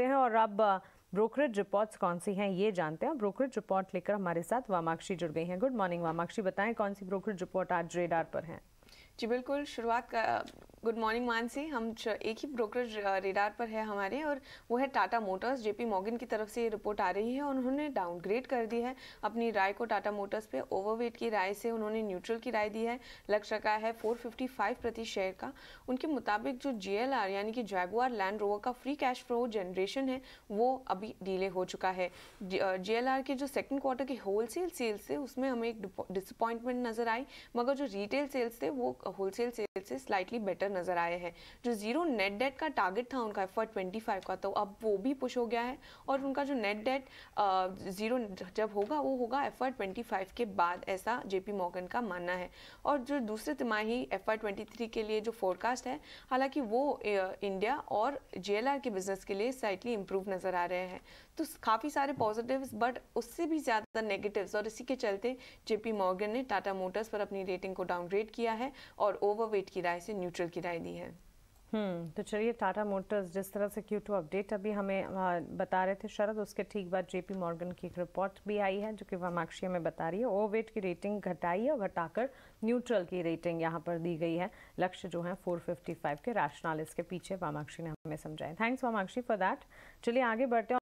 देखते हैं और अब ब्रोकरेज रिपोर्ट्स कौन सी हैं ये जानते हैं ब्रोकरेज रिपोर्ट लेकर हमारे साथ वामाक्षी जुड़ गई हैं गुड मॉर्निंग वामाक्षी बताएं कौन सी ब्रोकरेज रिपोर्ट आज रेडार पर हैं जी बिल्कुल शुरुआत गुड मॉर्निंग मानसी हम एक ही ब्रोकरेज रेडार uh, पर है हमारे और वो है टाटा मोटर्स जेपी मॉगिन की तरफ से ये रिपोर्ट आ रही है और उन्होंने डाउनग्रेड कर दी है अपनी राय को टाटा मोटर्स पे ओवरवेट की राय से उन्होंने न्यूट्रल की राय दी है लक्ष्य रखा है 455 प्रति शेयर का उनके मुताबिक जो जी यानी कि जैगुआर लैंड रोवर का फ्री कैश फ्लो जनरेशन है वो अभी डीले हो चुका है जे uh, के जो सेकेंड क्वार्टर के होलसेल सेल्स थे उसमें हमें एक डिसअपॉइंटमेंट नजर आई मगर जो रिटेल सेल्स थे वो होलसेल सेल्स से स्लाइटली बेटर अंदर नजर आए हैं जो जीरो नेट डेट का टारगेट था उनका एफ ट्वेंटी फाइव का तो अब वो भी पुश हो गया है और उनका जो नेट डेट जीरो जब होगा वो होगा एफ ट्वेंटी फाइव के बाद ऐसा जेपी मॉर्गन का मानना है और जो दूसरे तिमाही एफ ट्वेंटी थ्री के लिए जो फोरकास्ट है हालांकि वो इंडिया और जे के बिजनेस के लिए स्लाइटली इम्प्रूव नज़र आ रहे हैं तो काफ़ी सारे पॉजिटिव्स बट उससे भी ज़्यादा नेगेटिव्स और इसी के चलते जेपी मॉर्गन ने टाटा मोटर्स पर अपनी रेटिंग को डाउनग्रेड किया है और ओवरवेट की राय से न्यूट्रल की की राय दी है हम्म तो चलिए टाटा मोटर्स जिस तरह से क्यू टू अपडेट अभी हमें बता रहे थे शरद उसके ठीक बाद जेपी मॉर्गन की एक रिपोर्ट भी आई है जो कि वामाक्षी में बता रही है ओवेट की रेटिंग घटाई है और घटाकर न्यूट्रल की रेटिंग यहां पर दी गई है लक्ष्य जो है 455 के राशनाल इसके पीछे वामाक्षी ने हमें समझाया थैंक्स वामाक्षी फॉर दैट चलिए आगे बढ़ते हैं